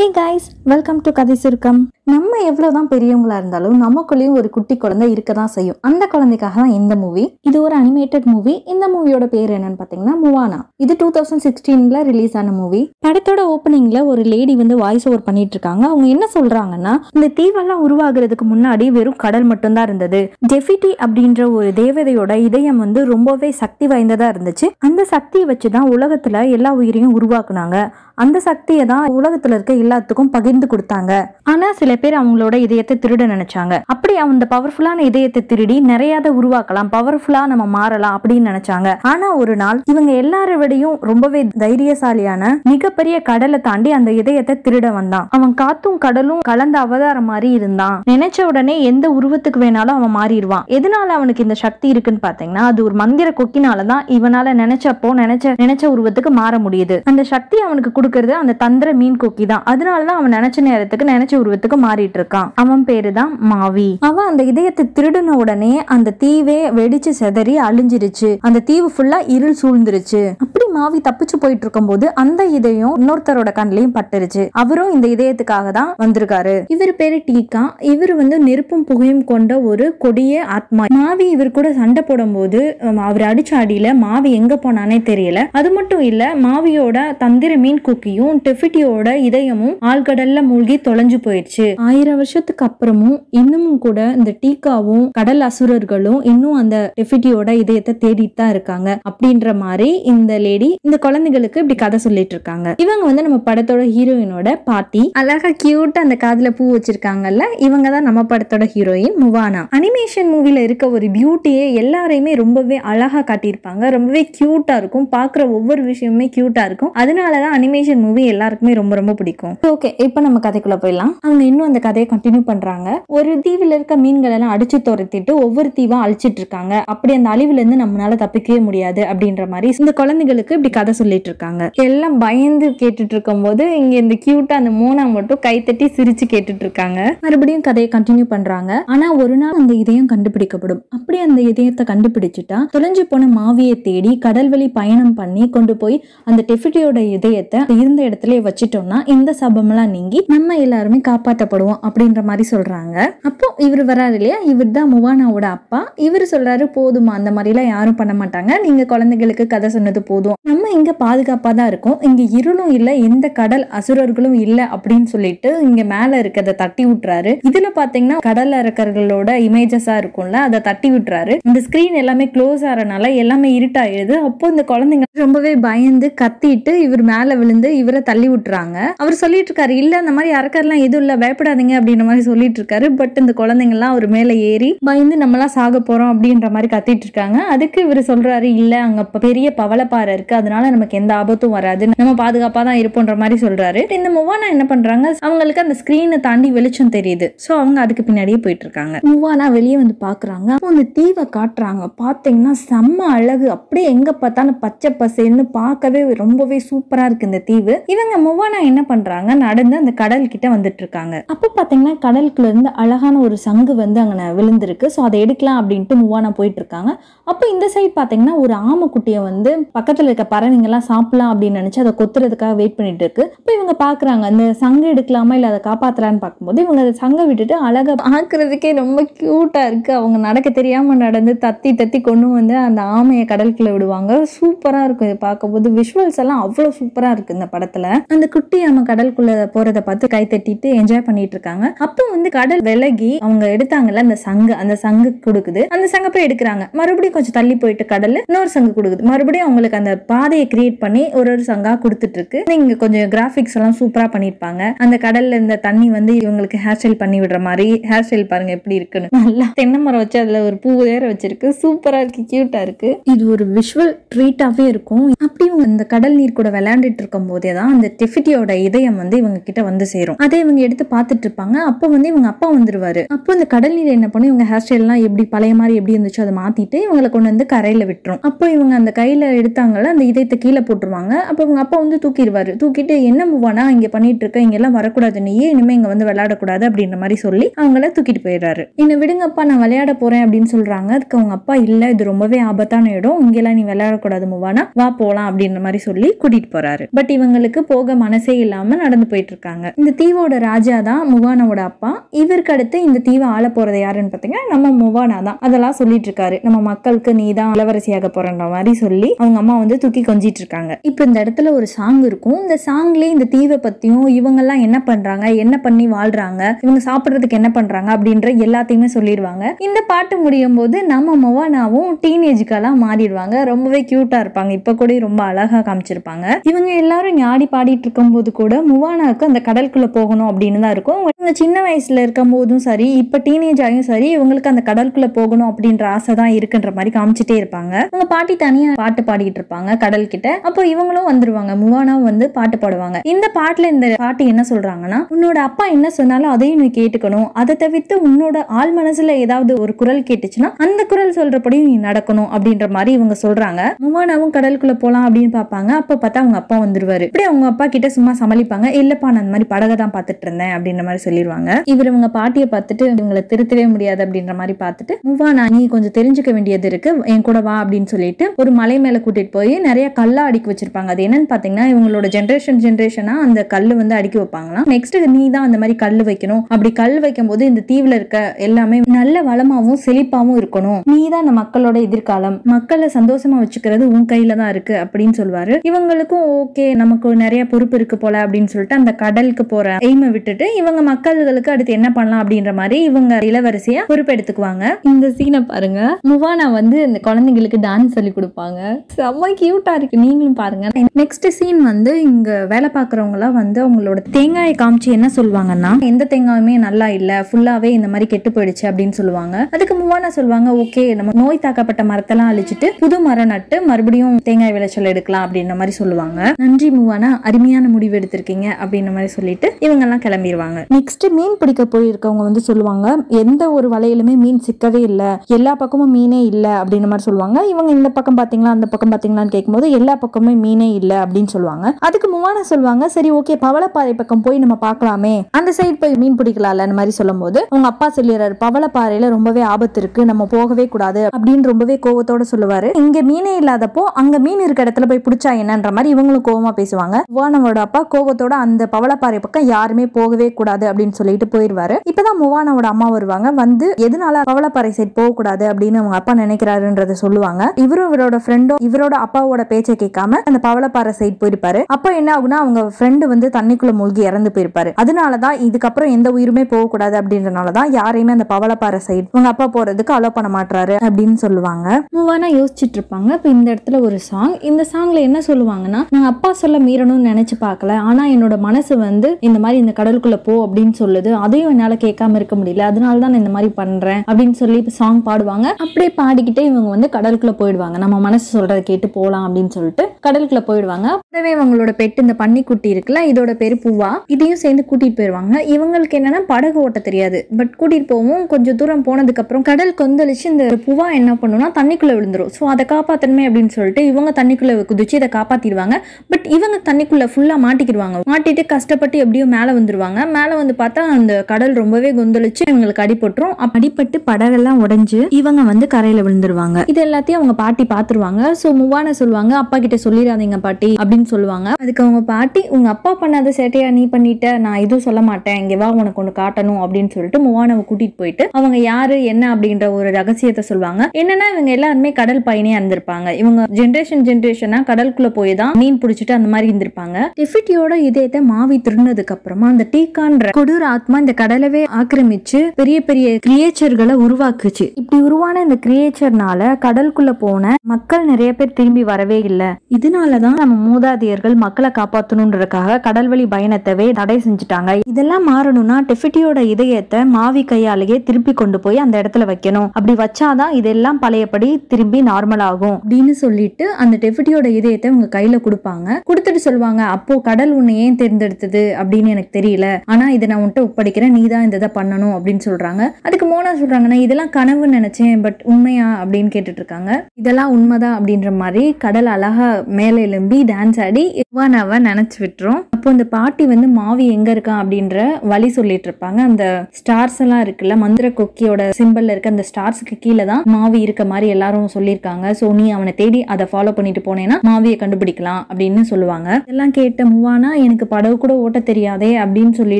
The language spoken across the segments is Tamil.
ஹே காய்ஸ் வெல்கம் டு கதை சுருக்கம் நம்ம எவ்வளவுதான் பெரியவங்களா இருந்தாலும் நமக்குள்ளேயும் ஒரு குட்டி குழந்தை இருக்க தான் செய்யும் அந்த குழந்தைக்காக தான் இந்த மூவி இது ஒரு அனிமேட்டட் மூவி இந்த மூவியோட பேர் என்னன்னு பாத்தீங்கன்னா முவானா இது டூ தௌசண்ட் சிக்ஸ்டீன்ல ரிலீஸ் ஆன மூவி படத்தோட ஓப்பனிங்ல ஒரு லேடி வந்து வாய்ஸ் ஓவர் பண்ணிட்டு இருக்காங்க அவங்க என்ன சொல்றாங்கன்னா இந்த தீவெல்லாம் உருவாகிறதுக்கு முன்னாடி வெறும் கடல் மட்டும்தான் இருந்தது டெபிட்டி அப்படின்ற ஒரு தேவதையோட இதயம் வந்து ரொம்பவே சக்தி வாய்ந்ததா இருந்துச்சு அந்த சக்தியை வச்சு தான் உலகத்துல எல்லா உயிரையும் உருவாக்குனாங்க அந்த சக்தியை தான் உலகத்துல இருக்க எல்லாத்துக்கும் பகிர்ந்து கொடுத்தாங்க ஆனா சில பேர் அவங்களோட இதயத்தை திருட நினைச்சாங்க அப்படி அந்த பவர்ஃபுல்லான இதயத்தை திருடி நிறைய உருவாக்கலாம் பவர்ஃபுல்லா நம்ம மாறலாம் அப்படின்னு நினைச்சாங்க ஆனா ஒரு நாள் இவங்க எல்லாரையும் ரொம்பவே தைரியசாலியான மிகப்பெரிய கடலை தாண்டி அந்த இதயத்தை திருட வந்தான் அவன் காத்தும் கடலும் கலந்த அவதாரம் மாதிரி இருந்தான் நினைச்ச உடனே எந்த உருவத்துக்கு வேணாலும் அவன் மாறிடுவான் எதனால அவனுக்கு இந்த சக்தி இருக்குன்னு பாத்தீங்கன்னா அது ஒரு மந்திர கொக்கினாலதான் இவனால நினைச்சப்போ நினைச்ச நினைச்ச உருவத்துக்கு மாற முடியுது அந்த சக்தி அவனுக்கு கொடுக்கறது அந்த தந்திர மீன் கொக்கி தான் அதனாலதான் அவன் நினைச்ச நேரத்துக்கு நினைச்ச உருவத்துக்கு மாறிட்டு இருக்கான் அவன் பேரு தான் மாவி அவன் அந்த இதயத்தை திருடின உடனே அந்த தீவே வெடிச்சு செதறி அழிஞ்சிருச்சு அந்த தீவு ஃபுல்லா இருள் சூழ்ந்துருச்சு அப்படி மாவி தப்பிச்சு போயிட்டு இருக்கும் போது அந்த இதயம் இன்னொருத்தரோட கண்ணிலையும் பட்டுருச்சு அவரும் இந்த இதயத்துக்காக தான் வந்திருக்காரு இவர் பேரு டீகா இவர் வந்து நெருப்பும் புகையும் கொண்ட ஒரு கொடிய ஆத்மா மாவி இவர் கூட சண்டை போடும் போது அவர் அடிச்ச அடியில மாவி எங்க போனானே தெரியல அது மட்டும் இல்ல மாவியோட தந்திர மீன் குக்கியும் டெஃபிட்டியோட இதயமும் ஆழ்கடல்ல மூழ்கி தொலைஞ்சு போயிடுச்சு ஆயிரம் வருஷத்துக்கு அப்புறமும் இன்னமும் கூட இந்த டீக்காவும் கடல் அசுரர்களும் இன்னும் அந்த டெஃபிட்டியோட இதயத்தை தேடிட்டு தான் இருக்காங்க அப்படின்ற மாதிரி இந்த லேடி இந்த குழந்தைகளுக்கு இப்படி கதை சொல்லிட்டு இருக்காங்க இவங்க வந்து நம்ம படத்தோட ஹீரோயினோட பாட்டி அழகா கியூட் அந்த காதுல பூ வச்சிருக்காங்கல்ல இவங்க தான் நம்ம படத்தோட ஹீரோயின் முவானா அனிமேஷன் மூவில இருக்க ஒரு பியூட்டியே எல்லாரையுமே ரொம்பவே அழகா காட்டியிருப்பாங்க ரொம்பவே கியூட்டா இருக்கும் பாக்குற ஒவ்வொரு விஷயமுமே கியூட்டா இருக்கும் அதனாலதான் அனிமேஷன் மூவி எல்லாருக்குமே ரொம்ப ரொம்ப பிடிக்கும் ஓகே இப்ப நம்ம கதைக்குள்ள போயிடலாம் அவங்க இன்னும் இன்னும் அந்த கதையை கண்டினியூ பண்றாங்க ஒரு தீவில் இருக்க மீன்கள் எல்லாம் அடிச்சு துரத்திட்டு ஒவ்வொரு தீவா அழிச்சிட்டு இருக்காங்க அப்படி அந்த அழிவுல இருந்து நம்மளால தப்பிக்கவே முடியாது அப்படின்ற மாதிரி இந்த குழந்தைகளுக்கு இப்படி கதை சொல்லிட்டு இருக்காங்க எல்லாம் பயந்து கேட்டுட்டு இருக்கும் போது இங்க இந்த கியூட்டா அந்த மூணா மட்டும் கைத்தட்டி சிரிச்சு கேட்டுட்டு இருக்காங்க மறுபடியும் கதையை கண்டினியூ பண்றாங்க ஆனா ஒரு நாள் அந்த இதயம் கண்டுபிடிக்கப்படும் அப்படி அந்த இதயத்தை கண்டுபிடிச்சிட்டா தொலைஞ்சு போன மாவியை தேடி கடல் வழி பயணம் பண்ணி கொண்டு போய் அந்த டெஃபிட்டியோட இதயத்தை இருந்த இடத்துல வச்சுட்டோம்னா இந்த எல்லாம் நீங்கி நம்ம எல்லாருமே காப்பாற்ற கஷ்டப்படுவோம் அப்படின்ற மாதிரி சொல்றாங்க அப்போ இவர் வர்றாரு இல்லையா இவர் தான் முவானாவோட அப்பா இவர் சொல்றாரு போதுமா அந்த மாதிரிலாம் யாரும் பண்ண மாட்டாங்க நீங்க குழந்தைகளுக்கு கதை சொன்னது போதும் நம்ம இங்க பாதுகாப்பாக தான் இருக்கும் இங்கே இருளும் இல்லை எந்த கடல் அசுரர்களும் இல்லை அப்படின்னு சொல்லிட்டு இங்க மேலே இருக்கிறத தட்டி விட்டுறாரு இதில் பார்த்தீங்கன்னா கடல் அறக்கர்களோட இமேஜஸாக இருக்கும்ல அதை தட்டி விட்டுறாரு இந்த ஸ்க்ரீன் எல்லாமே க்ளோஸ் ஆகிறனால எல்லாமே இருட்டாயிடுது அப்போ இந்த குழந்தைங்க ரொம்பவே பயந்து கத்திட்டு இவர் மேல விழுந்து இவரை தள்ளி விட்டுறாங்க அவர் சொல்லிட்டு இருக்காரு இல்லை அந்த மாதிரி அறக்கர்லாம் எதுவும் இல்லை பயப்படாதீங்க அப்படின்ற மாதிரி சொல்லிட்டு இருக்காரு பட் இந்த குழந்தைங்கலாம் அவர் மேலே ஏறி பயந்து நம்மளாம் சாக போகிறோம் அப்படின்ற மாதிரி கத்திட்டு இருக்காங்க அதுக்கு இவர் சொல்கிறாரு இல்லை அங்கே பெரிய பவளப்பாறை இருக்குது அதனால நமக்கு எந்த ஆபத்தும் வராது நம்ம பாதுகாப்பாக தான் இருப்போன்ற மாதிரி சொல்றாரு இந்த முவானா என்ன பண்ணுறாங்க அவங்களுக்கு அந்த ஸ்க்ரீனை தாண்டி வெளிச்சம் தெரியுது ஸோ அவங்க அதுக்கு பின்னாடியே போயிட்டு இருக்காங்க முவானா வெளியே வந்து பார்க்குறாங்க அந்த தீவை காட்டுறாங்க பார்த்தீங்கன்னா செம்ம அழகு அப்படியே எங்கே பார்த்தாலும் பச்சை பசைன்னு பார்க்கவே ரொம்பவே சூப்பராக இருக்கு இந்த தீவு இவங்க முவானா என்ன பண்ணுறாங்க நடந்து அந்த கடல் கிட்ட வந்துட்டு இருக்காங்க அப்போ பார்த்தீங்கன்னா கடலுக்குள்ளேருந்து அழகான ஒரு சங்கு வந்து அங்கே விழுந்திருக்கு ஸோ அதை எடுக்கலாம் அப்படின்ட்டு மூவானா போயிட்டுருக்காங்க அப்போ இந்த சைட் பார்த்தீங்கன்னா ஒரு ஆமைக்குட்டியை வந்து பக்கத்தில் இருக்க பறவைங்கெல்லாம் சாப்பிடலாம் அப்படின்னு நினச்சி அதை கொத்துறதுக்காக வெயிட் பண்ணிட்டு இருக்கு இப்போ இவங்க பார்க்குறாங்க அந்த சங்கு எடுக்கலாமா இல்லை அதை காப்பாற்றலான்னு பார்க்கும்போது இவங்க அதை சங்கை விட்டுட்டு அழகாக பார்க்குறதுக்கே ரொம்ப க்யூட்டாக இருக்குது அவங்க நடக்க தெரியாமல் நடந்து தத்தி தத்தி கொண்டு வந்து அந்த ஆமையை கடலுக்குள்ளே விடுவாங்க சூப்பராக இருக்கும் இதை பார்க்கும்போது விஷுவல்ஸ் எல்லாம் அவ்வளோ சூப்பராக இருக்குது இந்த படத்தில் அந்த குட்டி ஆமை கடலுக்குள்ளே போகிறத பார்த்து கை தட்டிட்டு என்ஜாய் பண்ணி பண்ணிட்டு இருக்காங்க அப்போ வந்து கடல் விலகி அவங்க எடுத்தாங்கல்ல அந்த சங்கு அந்த சங்கு கொடுக்குது அந்த சங்க போய் எடுக்கிறாங்க மறுபடியும் கொஞ்சம் தள்ளி போயிட்டு கடல்ல இன்னொரு சங்கு கொடுக்குது மறுபடியும் அவங்களுக்கு அந்த பாதையை கிரியேட் பண்ணி ஒரு ஒரு சங்கா கொடுத்துட்டு இருக்கு நீங்க கொஞ்சம் கிராஃபிக்ஸ் எல்லாம் சூப்பரா பண்ணிருப்பாங்க அந்த கடல்ல இருந்த தண்ணி வந்து இவங்களுக்கு ஹேர் ஸ்டைல் பண்ணி விடுற மாதிரி ஹேர் ஸ்டைல் பாருங்க எப்படி இருக்குன்னு நல்லா தென்னை மரம் வச்சு அதுல ஒரு பூ வேற வச்சிருக்கு சூப்பரா இருக்கு கியூட்டா இருக்கு இது ஒரு விஷுவல் ட்ரீட்டாவே இருக்கும் அப்படி இவங்க இந்த கடல் நீர் கூட விளையாண்டுட்டு இருக்கும் போதே தான் அந்த டெஃபிட்டியோட இதயம் வந்து இவங்க கிட்ட வந்து சேரும் அதை இவங்க எடுத்து பார்த்து பார்த்துட்டு இருப்பாங்க அப்போ வந்து இவங்க அப்பா வந்துருவாரு அப்போ இந்த கடல் நீர் என்ன பண்ணும் இவங்க ஹேர் ஸ்டைல்லாம் எப்படி பழைய மாதிரி எப்படி இருந்துச்சோ அதை மாத்திட்டு இவங்களை கொண்டு வந்து கரையில விட்டுரும் அப்போ இவங்க அந்த கையில எடுத்தாங்கல்ல அந்த இதயத்தை கீழே போட்டுருவாங்க அப்போ இவங்க அப்பா வந்து தூக்கிடுவாரு தூக்கிட்டு என்ன மூவானா இங்க பண்ணிட்டு இருக்க இங்க எல்லாம் வரக்கூடாது நீயே இனிமே இங்க வந்து விளையாடக்கூடாது அப்படின்ற மாதிரி சொல்லி அவங்கள தூக்கிட்டு போயிடுறாரு என்ன விடுங்கப்பா நான் விளையாட போறேன் அப்படின்னு சொல்றாங்க அதுக்கு அவங்க அப்பா இல்ல இது ரொம்பவே ஆபத்தான இடம் எல்லாம் நீ விளையாடக்கூடாது மூவானா வா போலாம் அப்படின்ற மாதிரி சொல்லி கூட்டிட்டு போறாரு பட் இவங்களுக்கு போக மனசே இல்லாம நடந்து போயிட்டு இருக்காங்க இந்த தீவோட ராஜா தான் தான் முவானாவோட அப்பா இவருக்கு அடுத்து இந்த தீவை ஆள போகிறது யாருன்னு பார்த்தீங்கன்னா நம்ம முவானா தான் அதெல்லாம் சொல்லிட்டு இருக்காரு நம்ம மக்களுக்கு நீ தான் இளவரசியாக போறன்ற மாதிரி சொல்லி அவங்க அம்மா வந்து தூக்கி கொஞ்சிட்டு இருக்காங்க இப்போ இந்த இடத்துல ஒரு சாங் இருக்கும் இந்த சாங்லேயே இந்த தீவை பற்றியும் இவங்கெல்லாம் என்ன பண்றாங்க என்ன பண்ணி வாழ்றாங்க இவங்க சாப்பிட்றதுக்கு என்ன பண்ணுறாங்க அப்படின்ற எல்லாத்தையுமே சொல்லிடுவாங்க இந்த பாட்டு முடியும் போது நம்ம மொவானாவும் டீனேஜுக்கெல்லாம் மாறிடுவாங்க ரொம்பவே க்யூட்டாக இருப்பாங்க இப்போ கூட ரொம்ப அழகா காமிச்சிருப்பாங்க இவங்க எல்லாரும் ஞாடி பாடிட்டு போது கூட முவானாவுக்கு அந்த கடலுக்குள்ள போகணும் அப்படின்னு தான் இருக்கும் இவங்க சின்ன வயசுல இருக்கும் போதும் சரி இப்ப டீனேஜ் ஆகியும் சரி இவங்களுக்கு அந்த கடலுக்குள்ள போகணும் அப்படின்ற ஆசை தான் இருக்குன்ற மாதிரி காமிச்சிட்டே இருப்பாங்க அவங்க பாட்டி தனியா பாட்டு பாடிட்டு இருப்பாங்க கடல் கிட்ட அப்போ இவங்களும் வந்துருவாங்க முவானாவும் வந்து பாட்டு பாடுவாங்க இந்த பாட்டுல இந்த பாட்டி என்ன சொல்றாங்கன்னா உன்னோட அப்பா என்ன சொன்னாலும் அதையும் நீ கேட்டுக்கணும் அதை தவிர்த்து உன்னோட ஆள் மனசுல ஏதாவது ஒரு குரல் கேட்டுச்சுன்னா அந்த குரல் சொல்றபடியும் நீ நடக்கணும் அப்படின்ற மாதிரி இவங்க சொல்றாங்க முவானாவும் கடலுக்குள்ள போலாம் அப்படின்னு பாப்பாங்க அப்ப பார்த்தா அவங்க அப்பா வந்துருவாரு இப்படி அவங்க அப்பா கிட்ட சும்மா சமாளிப்பாங்க இல்லப்பா நான் அந்த மாதிரி படகை தான் பாத்துட்டு இருந்தேன் அப்படின்னு அப்படின்ற மாதிரி சொல்லிடுவாங்க இவர் இவங்க பாட்டியை பார்த்துட்டு இவங்களை திருத்தவே முடியாது அப்படின்ற மாதிரி பார்த்துட்டு மூவா நான் நீ கொஞ்சம் தெரிஞ்சுக்க வேண்டியது இருக்கு என் கூட வா அப்படின்னு சொல்லிட்டு ஒரு மலை மேல கூட்டிட்டு போய் நிறைய கல்லா அடிக்க வச்சிருப்பாங்க அது என்னன்னு பாத்தீங்கன்னா இவங்களோட ஜென்ரேஷன் ஜென்ரேஷனா அந்த கல் வந்து அடுக்கி வைப்பாங்களாம் நெக்ஸ்ட் நீ தான் அந்த மாதிரி கல் வைக்கணும் அப்படி கல் வைக்கும் போது இந்த தீவுல இருக்க எல்லாமே நல்ல வளமாவும் செழிப்பாவும் இருக்கணும் நீ தான் அந்த மக்களோட எதிர்காலம் மக்களை சந்தோஷமா வச்சுக்கிறது உன் கையில தான் இருக்கு அப்படின்னு சொல்லுவாரு இவங்களுக்கும் ஓகே நமக்கு நிறைய பொறுப்பு இருக்கு போல அப்படின்னு சொல்லிட்டு அந்த கடலுக்கு போற எய்மை விட்டுட்டு இவங்க மக்கள்களுக்கு அடுத்து என்ன பண்ணலாம் அப்படின்ற மாதிரி இவங்க இளவரசியா பொறுப்பெடுத்துக்குவாங்க இந்த சீனை பாருங்க முவானா வந்து இந்த குழந்தைங்களுக்கு டான்ஸ் சொல்லி கொடுப்பாங்க செம்ம கியூட்டா இருக்கு நீங்களும் பாருங்க நெக்ஸ்ட் சீன் வந்து இங்க வேலை பாக்குறவங்க எல்லாம் வந்து அவங்களோட தேங்காயை காமிச்சு என்ன சொல்லுவாங்கன்னா எந்த தேங்காயுமே நல்லா இல்ல ஃபுல்லாவே இந்த மாதிரி கெட்டு போயிடுச்சு அப்படின்னு சொல்லுவாங்க அதுக்கு முவானா சொல்லுவாங்க ஓகே நம்ம நோய் தாக்கப்பட்ட மரத்தெல்லாம் அழிச்சிட்டு புது மரம் நட்டு மறுபடியும் தேங்காய் விளைச்சல் எடுக்கலாம் அப்படின்ற மாதிரி சொல்லுவாங்க நன்றி முவானா அருமையான முடிவு எடுத்திருக்கீங்க அப்படின்ற மாதிரி சொல்லிட்டு இவங்க எல்லாம் கிளம்பிடுவாங்க சொல்றாங்க நெக்ஸ்ட் மீன் பிடிக்க போயிருக்கவங்க வந்து சொல்லுவாங்க எந்த ஒரு வலையிலுமே மீன் சிக்கவே இல்லை எல்லா பக்கமும் மீனே இல்லை அப்படின்ற மாதிரி சொல்லுவாங்க இவங்க இந்த பக்கம் பாத்தீங்களா அந்த பக்கம் பாத்தீங்களான்னு கேட்கும்போது எல்லா பக்கமுமே மீனே இல்லை அப்படின்னு சொல்லுவாங்க அதுக்கு முவான சொல்லுவாங்க சரி ஓகே பவளப்பாறை பக்கம் போய் நம்ம பார்க்கலாமே அந்த சைடு போய் மீன் பிடிக்கலாம்ல மாதிரி சொல்லும் போது உங்க அப்பா சொல்லிடுறாரு பவளப்பாறையில ரொம்பவே ஆபத்து இருக்கு நம்ம போகவே கூடாது அப்படின்னு ரொம்பவே கோவத்தோட சொல்லுவாரு இங்க மீனே இல்லாதப்போ அங்க மீன் இருக்க இடத்துல போய் பிடிச்சா என்னன்ற மாதிரி இவங்களும் கோவமா பேசுவாங்க வானவோட அப்பா கோவத்தோட அந்த பவளப்பாறை பக்கம் யாருமே போகவே கூடாது அப்படின்னு சொல்லிட்டு போயிடுவாரு இப்பதான் முவானாவோட அம்மா வருவாங்க வந்து எதனால பவளப்பாறை சைட் போகக்கூடாது அப்படின்னு அவங்க அப்பா நினைக்கிறாருன்றத சொல்லுவாங்க இவரும் இவரோட ஃப்ரெண்டும் இவரோட அப்பாவோட பேச்சை கேட்காம அந்த பவளப்பாறை சைட் போயிருப்பாரு அப்ப என்ன ஆகுனா அவங்க ஃப்ரெண்டு வந்து தண்ணிக்குள்ள மூழ்கி இறந்து போயிருப்பாரு அதனாலதான் இதுக்கப்புறம் எந்த உயிருமே போகக்கூடாது அப்படின்றனாலதான் யாரையுமே அந்த பவளப்பாறை சைட் அவங்க அப்பா போறதுக்கு அலோ பண்ண மாட்டாரு அப்படின்னு சொல்லுவாங்க மூவானா யோசிச்சுட்டு இருப்பாங்க இப்போ இந்த இடத்துல ஒரு சாங் இந்த சாங்ல என்ன சொல்லுவாங்கன்னா நான் அப்பா சொல்ல மீறணும்னு நினைச்சு பார்க்கல ஆனா என்னோட மனசு வந்து இந்த மாதிரி இந்த கடலுக்குள்ள போ அப்படின்னு சொல்லுது அதையும் என்னால் கேட்காம இருக்க முடியல அதனால தான் நான் இந்த மாதிரி பண்ணுறேன் அப்படின்னு சொல்லி சாங் பாடுவாங்க அப்படியே பாடிக்கிட்டே இவங்க வந்து கடலுக்குள்ளே போயிடுவாங்க நம்ம மனசு சொல்கிறத கேட்டு போகலாம் அப்படின்னு சொல்லிட்டு கடலுக்குள்ளே போயிடுவாங்க கூடவே இவங்களோட பெட்டு இந்த பன்னிக்குட்டி இருக்குல்ல இதோட பேர் பூவா இதையும் சேர்ந்து கூட்டிகிட்டு போயிடுவாங்க இவங்களுக்கு என்னென்னா படகு ஓட்ட தெரியாது பட் கூட்டிகிட்டு போவோம் கொஞ்சம் தூரம் போனதுக்கப்புறம் கடல் கொந்தளிச்சு இந்த பூவா என்ன பண்ணுன்னா தண்ணிக்குள்ளே விழுந்துரும் ஸோ அதை காப்பாற்றணுமே அப்படின்னு சொல்லிட்டு இவங்க தண்ணிக்குள்ளே குதிச்சு இதை காப்பாற்றிடுவாங்க பட் இவங்க தண்ணிக்குள்ளே ஃபுல்லாக மாட்டிக்கிடுவாங்க மாட்டிட்டு கஷ்டப்பட்டு எப்படியும் மேலே வந்துடுவாங்க மேல வந்து பார்த்தா அந்த கடல் ரொம்பவே குந்தளிச்சு இவங்களுக்கு அடிபட்டுரும் அடிபட்டு படகெல்லாம் உடைஞ்சு இவங்க வந்து கரையில் விழுந்துருவாங்க இது எல்லாத்தையும் அவங்க பாட்டி பார்த்துருவாங்க ஸோ மூவான சொல்லுவாங்க அப்பா கிட்ட சொல்லிடாதீங்க பாட்டி அப்படின்னு சொல்லுவாங்க அதுக்கு அவங்க பாட்டி உங்க அப்பா பண்ணாத சேட்டையா நீ பண்ணிட்ட நான் எதுவும் சொல்ல மாட்டேன் இங்கே வா உனக்கு ஒன்று காட்டணும் அப்படின்னு சொல்லிட்டு மூவானவை கூட்டிட்டு போயிட்டு அவங்க யாரு என்ன அப்படின்ற ஒரு ரகசியத்தை சொல்லுவாங்க என்னன்னா இவங்க எல்லாருமே கடல் பயணியா இருந்திருப்பாங்க இவங்க ஜென்ரேஷன் ஜென்ரேஷனா கடலுக்குள்ள போய் தான் மீன் பிடிச்சிட்டு அந்த மாதிரி இருந்திருப்பாங்க டிஃபிட்டியோட இதயத்தை மாவி திருந்ததுக்கு அப்புறமா அந்த டீக்கான ஆத்மான்ற கொடூர ஆத்மா இந்த கடலவே ஆக்கிரமிச்சு பெரிய பெரிய கிரியேச்சர்களை உருவாக்குச்சு இப்படி உருவான இந்த கிரியேச்சர்னால கடலுக்குள்ள போன மக்கள் நிறைய பேர் திரும்பி வரவே இல்லை இதனாலதான் நம்ம மூதாதையர்கள் மக்களை காப்பாற்றணுன்றதுக்காக கடல்வழி பயணத்தவே தடை செஞ்சுட்டாங்க இதெல்லாம் மாறணும்னா டெஃபிட்டியோட இதயத்தை மாவி கையாலேயே திருப்பி கொண்டு போய் அந்த இடத்துல வைக்கணும் அப்படி வச்சாதான் இதெல்லாம் பழையபடி திரும்பி நார்மல் ஆகும் அப்படின்னு சொல்லிட்டு அந்த டெஃபிட்டியோட இதயத்தை உங்க கையில கொடுப்பாங்க கொடுத்துட்டு சொல்லுவாங்க அப்போ கடல் உன்னை ஏன் தேர்ந்தெடுத்தது அப்படின்னு எனக்கு தெரியல ஆனால் இதை நான் உன்ட்ட ஒப்படைக்கிறேன் நீ தான் இந்த இதை பண்ணணும் அப்படின்னு சொல்கிறாங்க அதுக்கு மோனா சொல்கிறாங்கன்னா இதெல்லாம் கனவு நினச்சேன் பட் உண்மையா அப்படின்னு கேட்டுட்டு இருக்காங்க இதெல்லாம் உண்மைதான் அப்படின்ற மாதிரி கடல் அழகாக மேலே எழும்பி டான்ஸ் ஆடி இவானாவை நினச்சி விட்டுரும் அப்போ இந்த பாட்டி வந்து மாவி எங்கே இருக்கா அப்படின்ற வழி சொல்லிட்டு இருப்பாங்க அந்த ஸ்டார்ஸ் எல்லாம் இருக்குல்ல மந்திர கொக்கியோட சிம்பிள் இருக்க அந்த ஸ்டார்ஸுக்கு கீழே தான் மாவி இருக்க மாதிரி எல்லாரும் சொல்லியிருக்காங்க ஸோ நீ அவனை தேடி அதை ஃபாலோ பண்ணிட்டு போனேன்னா மாவியை கண்டுபிடிக்கலாம் அப்படின்னு சொல்லுவாங்க இதெல்லாம் கேட்ட மூவானா எனக்கு படவு கூட ஓட்ட தெரியாதே அப்படின்னு சொல்லி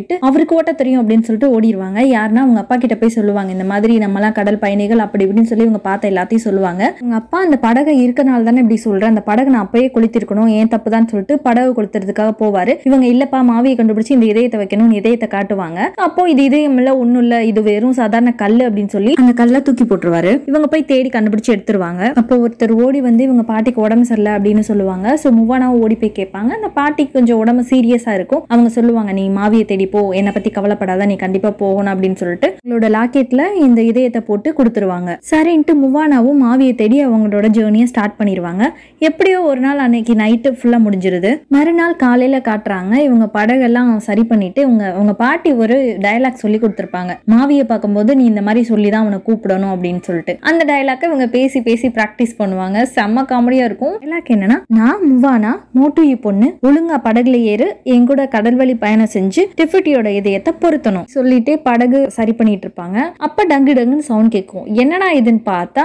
போயிட்டு அவருக்கு ஓட்ட தெரியும் அப்படின்னு சொல்லிட்டு ஓடிடுவாங்க யாருன்னா அவங்க அப்பா கிட்ட போய் சொல்லுவாங்க இந்த மாதிரி எல்லாம் கடல் பயணிகள் அப்படி இப்படின்னு சொல்லி இவங்க பார்த்த எல்லாத்தையும் சொல்லுவாங்க அவங்க அப்பா அந்த படகை இருக்கனால தானே இப்படி சொல்றேன் அந்த படகு நான் அப்பயே கொளுத்திருக்கணும் ஏன் தப்பு தான் சொல்லிட்டு படகு கொளுத்துறதுக்காக போவாரு இவங்க இல்லப்பா மாவியை கண்டுபிடிச்சு இந்த இதயத்தை வைக்கணும் இதயத்தை காட்டுவாங்க அப்போ இது இதயம் இல்ல ஒண்ணும் இல்ல இது வெறும் சாதாரண கல் அப்படின்னு சொல்லி அந்த கல்ல தூக்கி போட்டுருவாரு இவங்க போய் தேடி கண்டுபிடிச்சு எடுத்துருவாங்க அப்போ ஒருத்தர் ஓடி வந்து இவங்க பாட்டிக்கு உடம்பு சரியில்லை அப்படின்னு சொல்லுவாங்க சோ மூவானாவும் ஓடி போய் கேட்பாங்க அந்த பாட்டிக்கு கொஞ்சம் உடம்பு சீரியஸா இருக்கும் அவங்க சொல்லுவாங்க நீ மாவியை தேடி போ என்னை பத்தி கவலைப்படாத நீ கண்டிப்பா போகணும் அப்படின்னு சொல்லிட்டு அவங்களோட லாக்கெட்ல இந்த இதயத்தை போட்டு கொடுத்துருவாங்க சரின்ட்டு முவானாவும் மாவியை தேடி அவங்களோட ஜேர்னியை ஸ்டார்ட் பண்ணிடுவாங்க எப்படியோ ஒரு நாள் அன்னைக்கு நைட்டு ஃபுல்லாக முடிஞ்சிருது மறுநாள் காலையில காட்டுறாங்க இவங்க படகெல்லாம் சரி பண்ணிட்டு இவங்க உங்க பாட்டி ஒரு டயலாக் சொல்லி கொடுத்துருப்பாங்க மாவியை பார்க்கும்போது நீ இந்த மாதிரி சொல்லி தான் அவனை கூப்பிடணும் அப்படின்னு சொல்லிட்டு அந்த டயலாக்கை இவங்க பேசி பேசி ப்ராக்டிஸ் பண்ணுவாங்க செம்ம காமெடியாக இருக்கும் டைலாக் என்னன்னா நான் முவானா மோட்டுயி பொண்ணு ஒழுங்கா படகுல ஏறு என் கூட வழி பயணம் செஞ்சு டிஃபன் கன்றுக்குட்டியோட இதயத்தை பொருத்தணும் சொல்லிட்டு படகு சரி பண்ணிட்டு இருப்பாங்க அப்ப டங்கு டங்குன்னு சவுண்ட் கேட்கும் என்னடா இதுன்னு பார்த்தா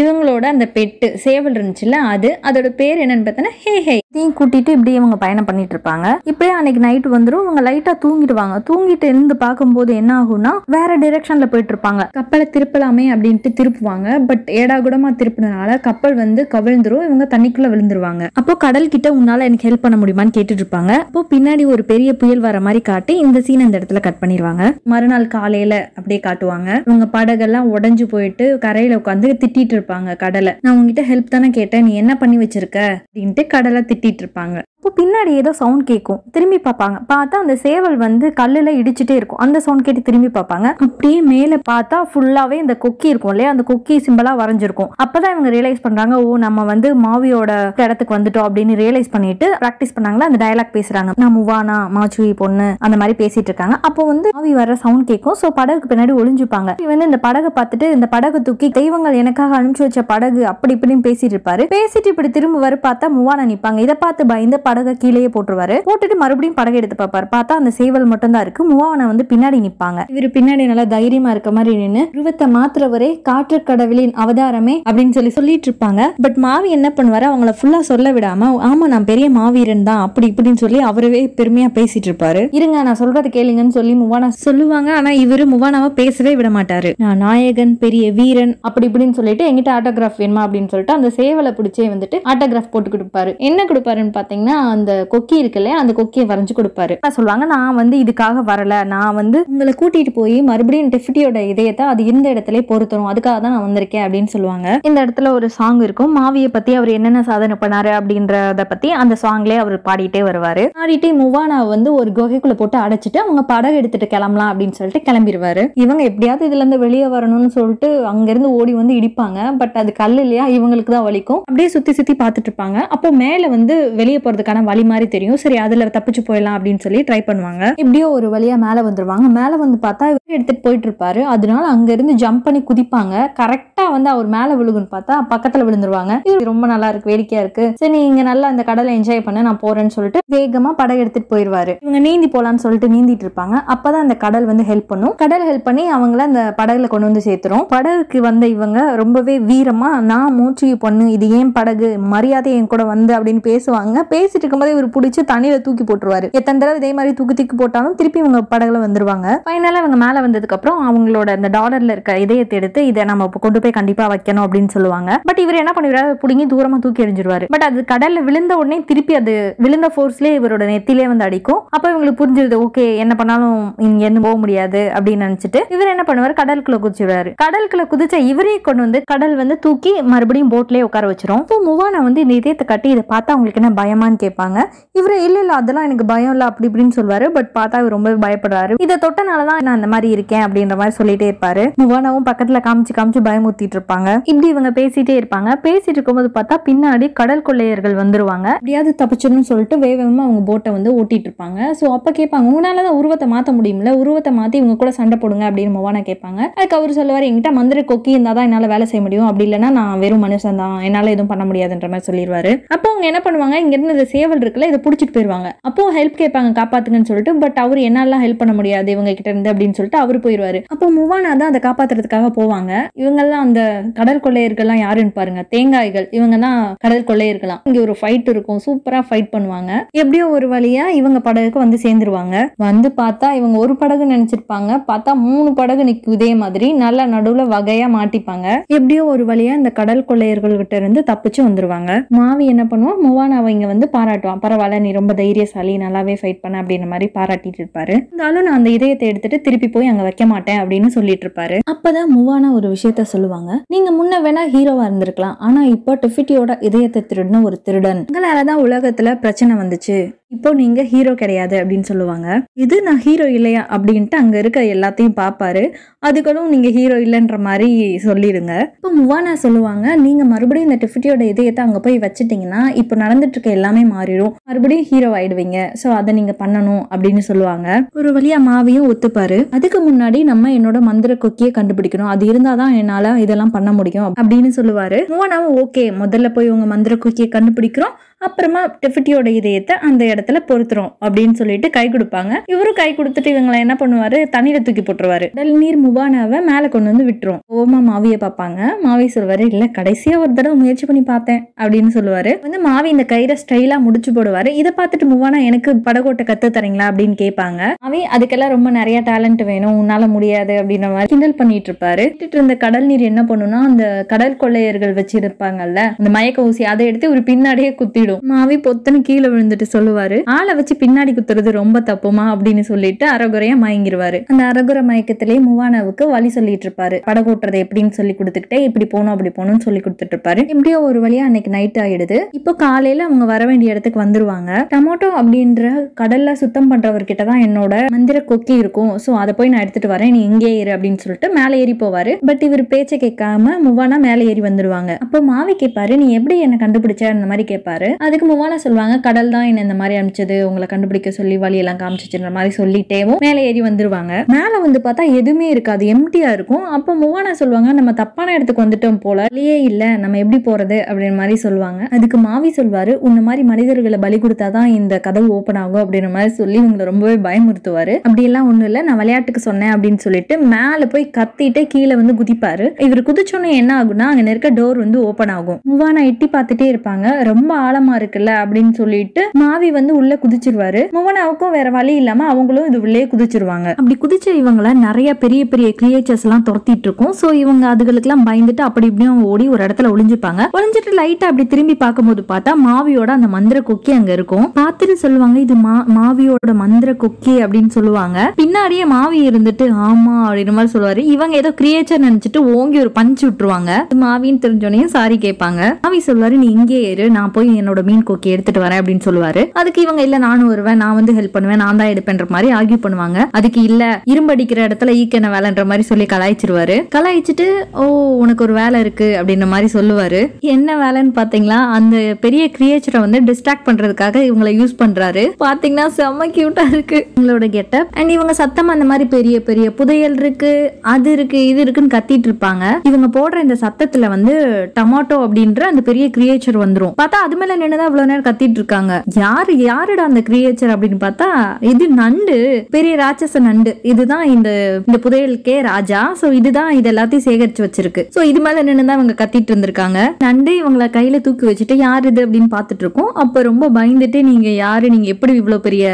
இவங்களோட அந்த பெட்டு சேவல் இருந்துச்சுல்ல அது அதோட பேர் என்னன்னு பார்த்தோன்னா ஹே ஹே தீ கூட்டிட்டு இப்படியே இவங்க பயணம் பண்ணிட்டு இருப்பாங்க இப்படியே அன்னைக்கு நைட் வந்துடும் இவங்க லைட்டா தூங்கிடுவாங்க தூங்கிட்டு இருந்து பார்க்கும்போது என்ன ஆகும்னா வேற டிரெக்ஷன்ல போயிட்டு இருப்பாங்க கப்பலை திருப்பலாமே அப்படின்ட்டு திருப்புவாங்க பட் ஏடா கூடமா திருப்பினால கப்பல் வந்து கவிழ்ந்துரும் இவங்க தண்ணிக்குள்ள விழுந்துருவாங்க அப்போ கடல் கிட்ட உன்னால எனக்கு ஹெல்ப் பண்ண முடியுமான்னு கேட்டுட்டு இருப்பாங்க அப்போ பின்னாடி ஒரு பெரிய புயல் வர மாதிரி காட்டி இந்த சீன் அந்த இடத்துல கட் பண்ணிடுவாங்க மறுநாள் காலையில அப்படியே காட்டுவாங்க இவங்க படகெல்லாம் உடஞ்சு போயிட்டு கரையில உட்காந்து திட்டிட்டு இருப்பாங்க கடலை நான் உங்ககிட்ட ஹெல்ப் தானே கேட்டேன் நீ என்ன பண்ணி வச்சிருக்க அப்படின்ட்டு கடலை திட்டிட்டு இருப்பாங்க இப்போ பின்னாடி ஏதோ சவுண்ட் கேட்கும் திரும்பி பார்ப்பாங்க பார்த்தா அந்த சேவல் வந்து கல்லுல இடிச்சுட்டே இருக்கும் அந்த சவுண்ட் கேட்டு திரும்பி பார்ப்பாங்க அப்படியே மேலே பார்த்தா ஃபுல்லாகவே இந்த கொக்கி இருக்கும் இல்லையா அந்த கொக்கி சிம்பிளாக வரைஞ்சிருக்கும் அப்போதான் இவங்க ரியலைஸ் பண்றாங்க ஓ நம்ம வந்து மாவியோட இடத்துக்கு வந்துட்டோம் அப்படின்னு ரியலைஸ் பண்ணிட்டு ப்ராக்டிஸ் பண்ணாங்களா அந்த டயலாக் பேசுறாங்க நான் முவானா மாச்சுவி பொண்ணு அந்த மாதிரி பேசிட்டு இருக்காங்க அப்போ வந்து மாவி வர சவுண்ட் கேட்கும் ஸோ படகுக்கு பின்னாடி ஒளிஞ்சுப்பாங்க வந்து இந்த படகை பார்த்துட்டு இந்த படகு தூக்கி தெய்வங்கள் எனக்காக அனுப்பிச்சு வச்ச படகு அப்படி இப்படின்னு பேசிட்டு இருப்பாரு பேசிட்டு இப்படி திரும்ப வர பார்த்தா முவானா நிற்பாங்க இதை பார்த்து பயந்து படகை கீழே போட்டுருவாரு போட்டுட்டு மறுபடியும் படகை எடுத்து பார்ப்பாரு பார்த்தா அந்த சேவல் மட்டும் தான் இருக்கு மூவாவனை வந்து பின்னாடி நிப்பாங்க இவரு பின்னாடி நல்லா தைரியமா இருக்க மாதிரி நின்று உருவத்தை மாத்துறவரே காற்று கடவுளின் அவதாரமே அப்படின்னு சொல்லி சொல்லிட்டு இருப்பாங்க பட் மாவி என்ன பண்ணுவாரு அவங்கள ஃபுல்லா சொல்ல விடாம ஆமா நான் பெரிய மாவீரன் தான் அப்படி இப்படின்னு சொல்லி அவரவே பெருமையா பேசிட்டு இருப்பாரு இருங்க நான் சொல்றது கேளுங்கன்னு சொல்லி முவானா சொல்லுவாங்க ஆனா இவரு முவானாவை பேசவே விட மாட்டாரு நான் நாயகன் பெரிய வீரன் அப்படி இப்படின்னு சொல்லிட்டு எங்கிட்ட ஆட்டோகிராஃப் வேணுமா அப்படின்னு சொல்லிட்டு அந்த சேவலை பிடிச்சே வந்துட்டு ஆட்டோகிராஃப் போட்டு கொடுப்பாரு என்ன கொடுப்பாருன்னு பாத்தீங்கன்னா அந்த கொக்கி இருக்குல்ல அந்த கொக்கியை வரைஞ்சு கொடுப்பாரு சொல்லுவாங்க நான் வந்து இதுக்காக வரல நான் வந்து உங்களை கூட்டிட்டு போய் மறுபடியும் டெஃபிட்டியோட இதயத்தை அது இருந்த இடத்துல பொருத்தணும் அதுக்காக தான் நான் வந்திருக்கேன் அப்படின்னு சொல்லுவாங்க இந்த இடத்துல ஒரு சாங் இருக்கும் மாவியை பத்தி அவர் என்னென்ன சாதனை பண்ணாரு அப்படின்றத பத்தி அந்த சாங்லயே அவர் பாடிட்டே வருவாரு பாடிட்டு மூவானா வந்து ஒரு குகைக்குள்ள போட்டு அடைச்சிட்டு அவங்க படகு எடுத்துட்டு கிளம்பலாம் அப்படின்னு சொல்லிட்டு கிளம்பிடுவாரு இவங்க எப்படியாவது இதுல இருந்து வெளியே வரணும்னு சொல்லிட்டு அங்கிருந்து ஓடி வந்து இடிப்பாங்க பட் அது கல் இல்லையா இவங்களுக்கு தான் வலிக்கும் அப்படியே சுத்தி சுத்தி பார்த்துட்டு இருப்பாங்க அப்போ மேல வந்து வெளியே போறதுக்கான அதுக்கான வழி மாதிரி தெரியும் சரி அதுல தப்பிச்சு போயிடலாம் அப்படின்னு சொல்லி ட்ரை பண்ணுவாங்க இப்படியோ ஒரு வழியா மேலே வந்துருவாங்க மேலே வந்து பார்த்தா எடுத்துட்டு போயிட்டு இருப்பாரு அதனால இருந்து ஜம்ப் பண்ணி குதிப்பாங்க கரெக்டா வந்து அவர் மேல விழுகுன்னு பார்த்தா பக்கத்துல விழுந்துருவாங்க இது ரொம்ப நல்லா இருக்கு வேடிக்கையா இருக்கு சரி இங்க நல்லா அந்த கடலை என்ஜாய் பண்ண நான் போறேன்னு சொல்லிட்டு வேகமாக படம் எடுத்துட்டு போயிடுவாரு இவங்க நீந்தி போகலான்னு சொல்லிட்டு நீந்திட்டு இருப்பாங்க அப்போதான் அந்த கடல் வந்து ஹெல்ப் பண்ணும் கடல் ஹெல்ப் பண்ணி அவங்கள அந்த படகுல கொண்டு வந்து சேர்த்துரும் படகுக்கு வந்த இவங்க ரொம்பவே வீரமாக நான் மூச்சு பொண்ணு இது ஏன் படகு மரியாதை என் கூட வந்து அப்படின்னு பேசுவாங்க பேசிட்டு பேசிட்டு இருக்கும்போது இவர் பிடிச்சி தண்ணியில தூக்கி போட்டுருவாரு எத்தனை தடவை இதே மாதிரி தூக்கி தூக்கி போட்டாலும் திருப்பி இவங்க படகுல வந்துருவாங்க ஃபைனலா அவங்க மேல வந்ததுக்கு அப்புறம் அவங்களோட அந்த டாலர்ல இருக்க இதயத்தை எடுத்து இதை நம்ம கொண்டு போய் கண்டிப்பா வைக்கணும் அப்படின்னு சொல்லுவாங்க பட் இவர் என்ன பண்ணிடுறாரு புடுங்கி தூரமா தூக்கி எறிஞ்சிருவாரு பட் அது கடல்ல விழுந்த உடனே திருப்பி அது விழுந்த ஃபோர்ஸ்லேயே இவரோட நெத்திலே வந்து அடிக்கும் அப்போ இவங்களுக்கு புரிஞ்சிருது ஓகே என்ன பண்ணாலும் இருந்து போக முடியாது அப்படின்னு நினைச்சிட்டு இவர் என்ன பண்ணுவார் கடலுக்குள்ள குதிச்சிடுவாரு கடலுக்குள்ள குதிச்ச இவரே கொண்டு வந்து கடல் வந்து தூக்கி மறுபடியும் போட்லயே உட்கார வச்சிரும் முவானா வந்து இந்த இதயத்தை கட்டி இதை பார்த்தா அவங்களுக்கு என்ன பயமான்னு கேட்பாங்க கேட்பாங்க இவரு இல்ல இல்ல அதெல்லாம் எனக்கு பயம் இல்ல அப்படி இப்படின்னு சொல்லுவார் பட் பார்த்தா இவர் ரொம்ப பயப்படுறாரு இதை தொட்டனாலதான் தான் நான் அந்த மாதிரி இருக்கேன் அப்படின்ற மாதிரி சொல்லிட்டே இருப்பாரு புவனாவும் பக்கத்துல காமிச்சு காமிச்சு பயமுத்திட்டு இருப்பாங்க இப்படி இவங்க பேசிட்டே இருப்பாங்க பேசிட்டு இருக்கும்போது பார்த்தா பின்னாடி கடல் கொள்ளையர்கள் வந்துருவாங்க அப்படியாவது தப்பிச்சிடணும்னு சொல்லிட்டு வேகமா அவங்க போட்டை வந்து ஓட்டிட்டு இருப்பாங்க சோ அப்ப கேட்பாங்க உங்களாலதான் உருவத்தை மாத்த முடியும்ல உருவத்தை மாத்தி இவங்க கூட சண்டை போடுங்க அப்படின்னு முவானா கேட்பாங்க அதுக்கு அவர் சொல்லுவாரு என்கிட்ட மந்திர கொக்கி இருந்தால் தான் என்னால் வேலை செய்ய முடியும் அப்படி இல்லைன்னா நான் வெறும் மனுஷன் தான் என்னால எதுவும் பண்ண முடியாதுன்ற மாதிரி சொல்லிடுவாரு அப்போ அவங்க என்ன பண்ணுவாங்க இங்க இருந்து சேவல் இருக்குல்ல இதை பிடிச்சிட்டு போயிடுவாங்க அப்போ ஹெல்ப் கேட்பாங்க காப்பாத்துங்கன்னு சொல்லிட்டு பட் அவர் என்னால ஹெல்ப் பண்ண முடியாது இவங்க கிட்ட இருந்து அப்படின்னு சொல்லிட்டு அவர் போயிடுவாரு அப்போ முவானா தான் அதை காப்பாத்துறதுக்காக போவாங்க இவங்கெல்லாம் அந்த கடல் கொள்ளையர்கள்லாம் யாருன்னு பாருங்க தேங்காய்கள் இவங்க தான் கடல் கொள்ளையர்களாம் இங்க ஒரு ஃபைட் இருக்கும் சூப்பரா ஃபைட் பண்ணுவாங்க எப்படியோ ஒரு வழியா இவங்க படகுக்கு வந்து சேர்ந்துருவாங்க வந்து பார்த்தா இவங்க ஒரு படகு நினைச்சிருப்பாங்க பார்த்தா மூணு படகு நிற்கும் இதே மாதிரி நல்லா நடுவுல வகையா மாட்டிப்பாங்க எப்படியோ ஒரு வழியா இந்த கடல் கொள்ளையர்கள் கிட்ட இருந்து தப்பிச்சு வந்துருவாங்க மாவி என்ன பண்ணுவோம் முவானாவை இங்க வந்து பாராட்டுவான் பரவாயில்ல நீ ரொம்ப தைரியசாலி நல்லாவே ஃபைட் பண்ண அப்படின்ற மாதிரி பாராட்டிட்டு இருப்பாரு இருந்தாலும் நான் அந்த இதயத்தை எடுத்துட்டு திருப்பி போய் அங்க வைக்க மாட்டேன் அப்படின்னு சொல்லிட்டு இருப்பாரு அப்பதான் மூவான ஒரு விஷயத்த சொல்லுவாங்க நீங்க முன்ன வேணா ஹீரோவா இருந்திருக்கலாம் ஆனா இப்போ டிஃபிட்டியோட இதயத்தை திருடின ஒரு திருடன் உங்களாலதான் உலகத்துல பிரச்சனை வந்துச்சு இப்போ நீங்க ஹீரோ கிடையாது அப்படின்னு சொல்லுவாங்க இது நான் ஹீரோ இல்லையா அப்படின்ட்டு அங்க இருக்க எல்லாத்தையும் பார்ப்பாரு அதுக்கடும் நீங்க ஹீரோ இல்லைன்ற மாதிரி சொல்லிடுங்க இப்போ முவானா சொல்லுவாங்க நீங்க மறுபடியும் இந்த டிஃபிட்டியோட இதயத்தை அங்க போய் வச்சுட்டீங்கன்னா இப்போ நடந்துட்டு இருக்க எல்லாமே மாறிடும் மறுபடியும் ஹீரோ ஆயிடுவீங்க ஸோ அதை நீங்க பண்ணணும் அப்படின்னு சொல்லுவாங்க ஒரு வழியா மாவியும் ஒத்துப்பாரு அதுக்கு முன்னாடி நம்ம என்னோட மந்திர கொக்கியை கண்டுபிடிக்கணும் அது இருந்தாதான் என்னால இதெல்லாம் பண்ண முடியும் அப்படின்னு சொல்லுவாரு முவானாவும் ஓகே முதல்ல போய் உங்க மந்திர கொக்கியை கண்டுபிடிக்கிறோம் அப்புறமா டெஃபிட்டியோட இதயத்தை அந்த இடத்துல பொறுத்துரும் அப்படின்னு சொல்லிட்டு கை கொடுப்பாங்க இவரும் கை கொடுத்துட்டு இவங்களை என்ன பண்ணுவாரு தண்ணியில தூக்கி போட்டுருவாரு கடல் நீர் முவானாவை மேலே கொண்டு வந்து விட்டுரும் ஓமா மாவியை பார்ப்பாங்க மாவி சொல்வாரு இல்லை கடைசியா ஒரு தடவை முயற்சி பண்ணி பார்த்தேன் அப்படின்னு சொல்லுவாரு வந்து மாவி இந்த கயிறை ஸ்டைலா முடிச்சு போடுவாரு இதை பார்த்துட்டு முவானா எனக்கு படகோட்டை கத்து தரீங்களா அப்படின்னு கேட்பாங்க மாவி அதுக்கெல்லாம் ரொம்ப நிறைய டேலண்ட் வேணும் உன்னால முடியாது அப்படின்ற மாதிரி கிண்டல் பண்ணிட்டு இருப்பாரு விட்டுட்டு இருந்த கடல் நீர் என்ன பண்ணும்னா அந்த கடல் கொள்ளையர்கள் வச்சிருப்பாங்கல்ல அந்த மயக்க ஊசி அதை எடுத்து ஒரு பின்னாடியே குத்தி பண்ணிடும் மாவி பொத்தனு கீழே விழுந்துட்டு சொல்லுவாரு ஆளை வச்சு பின்னாடி குத்துறது ரொம்ப தப்புமா அப்படின்னு சொல்லிட்டு அரகுறையா மயங்கிருவாரு அந்த அரகுற மயக்கத்திலேயே முவானாவுக்கு வழி சொல்லிட்டு இருப்பாரு படகு ஓட்டுறது எப்படின்னு சொல்லி கொடுத்துக்கிட்டே இப்படி போகணும் அப்படி போகணும்னு சொல்லி கொடுத்துட்டு இருப்பாரு எப்படியோ ஒரு வழியா அன்னைக்கு நைட் ஆயிடுது இப்போ காலையில அவங்க வர வேண்டிய இடத்துக்கு வந்துருவாங்க டமோட்டோ அப்படின்ற கடல்ல சுத்தம் பண்றவர்கிட்ட தான் என்னோட மந்திர கொக்கி இருக்கும் ஸோ அதை போய் நான் எடுத்துட்டு வரேன் நீ இங்கே ஏறு அப்படின்னு சொல்லிட்டு மேலே ஏறி போவாரு பட் இவர் பேச்சை கேட்காம முவானா மேலே ஏறி வந்துருவாங்க அப்போ மாவி கேட்பாரு நீ எப்படி என்ன கண்டுபிடிச்ச அந்த மாதிரி கேட்பாரு அதுக்கு முவாலா சொல்லுவாங்க கடல் தான் என்ன இந்த மாதிரி அனுப்பிச்சது உங்களை கண்டுபிடிக்க சொல்லி வழியெல்லாம் காமிச்சுன்ற மாதிரி சொல்லிட்டேவும் மேலே ஏறி வந்துருவாங்க மேல வந்து பார்த்தா எதுவுமே இருக்காது எம்டியா இருக்கும் அப்போ முவானா சொல்லுவாங்க நம்ம தப்பான இடத்துக்கு வந்துட்டோம் போல இல்லையே இல்லை நம்ம எப்படி போறது அப்படின்ற மாதிரி சொல்லுவாங்க அதுக்கு மாவி சொல்வாரு உன்ன மாதிரி மனிதர்களை பலி கொடுத்தா தான் இந்த கதவு ஓப்பன் ஆகும் அப்படின்ற மாதிரி சொல்லி உங்களை ரொம்பவே பயமுறுத்துவாரு அப்படியெல்லாம் ஒன்றும் இல்லை நான் விளையாட்டுக்கு சொன்னேன் அப்படின்னு சொல்லிட்டு மேலே போய் கத்திட்டு கீழே வந்து குதிப்பாரு இவர் குதிச்சோன்னே என்ன ஆகும்னா அங்கே இருக்க டோர் வந்து ஓப்பன் ஆகும் முவானா எட்டி பார்த்துட்டே இருப்பாங்க ரொம்ப ஆழம் ஈரமா இருக்குல்ல அப்படின்னு சொல்லிட்டு மாவி வந்து உள்ள குதிச்சிருவாரு முவனாவுக்கும் வேற வழி இல்லாம அவங்களும் இது உள்ளே குதிச்சிருவாங்க அப்படி குதிச்ச இவங்கள நிறைய பெரிய பெரிய கிரியேச்சர்ஸ் எல்லாம் துரத்திட்டு இருக்கும் சோ இவங்க எல்லாம் பயந்துட்டு அப்படி இப்படியும் ஓடி ஒரு இடத்துல ஒளிஞ்சுப்பாங்க ஒளிஞ்சிட்டு லைட்டா அப்படி திரும்பி பார்க்கும்போது பார்த்தா மாவியோட அந்த மந்திர கொக்கி அங்க இருக்கும் பாத்துட்டு சொல்லுவாங்க இது மா மாவியோட மந்திர கொக்கி அப்படின்னு சொல்லுவாங்க பின்னாடியே மாவி இருந்துட்டு ஆமா அப்படின்னு மாதிரி சொல்லுவாரு இவங்க ஏதோ கிரியேச்சர் நினைச்சிட்டு ஓங்கி ஒரு பஞ்சு விட்டுருவாங்க மாவின்னு தெரிஞ்சோடனே சாரி கேட்பாங்க மாவி சொல்லுவாரு நீ இங்கே ஏறு நான் போய் என்னோட என்னோட மீன் கோக்கி எடுத்துட்டு வரேன் அப்படின்னு சொல்லுவாரு அதுக்கு இவங்க இல்ல நானும் வருவேன் நான் வந்து ஹெல்ப் பண்ணுவேன் நான் தான் எடுப்பேன்ற மாதிரி ஆர்கியூ பண்ணுவாங்க அதுக்கு இல்ல இரும்படிக்கிற இடத்துல ஈக்கன வேலைன்ற மாதிரி சொல்லி கலாய்ச்சிருவாரு கலாய்ச்சிட்டு ஓ உனக்கு ஒரு வேலை இருக்கு அப்படின்ற மாதிரி சொல்லுவாரு என்ன வேலைன்னு பாத்தீங்களா அந்த பெரிய கிரியேச்சரை வந்து டிஸ்ட்ராக்ட் பண்றதுக்காக இவங்களை யூஸ் பண்றாரு பாத்தீங்கன்னா செம்ம கியூட்டா இருக்கு இவங்களோட கெட்டப் அண்ட் இவங்க சத்தம் அந்த மாதிரி பெரிய பெரிய புதையல் இருக்கு அது இருக்கு இது இருக்குன்னு கத்திட்டு இருப்பாங்க இவங்க போடுற இந்த சத்தத்துல வந்து டொமாட்டோ அப்படின்ற அந்த பெரிய கிரியேச்சர் வந்துரும் பார்த்தா அது மேல நின்றுதான் இவ்வளவு நேரம் கத்திட்டு இருக்காங்க யாரு யாருடா அந்த கிரியேச்சர் அப்படின்னு பார்த்தா இது நண்டு பெரிய ராட்சச நண்டு இதுதான் இந்த இந்த புதையலுக்கே ராஜா சோ இதுதான் இது எல்லாத்தையும் சேகரிச்சு வச்சிருக்கு சோ இது மேல நின்றுதான் இவங்க கத்திட்டு இருந்திருக்காங்க நண்டு இவங்கள கையில தூக்கி வச்சுட்டு யார் இது அப்படின்னு பாத்துட்டு இருக்கோம் அப்ப ரொம்ப பயந்துட்டு நீங்க யாரு நீங்க எப்படி இவ்வளவு பெரிய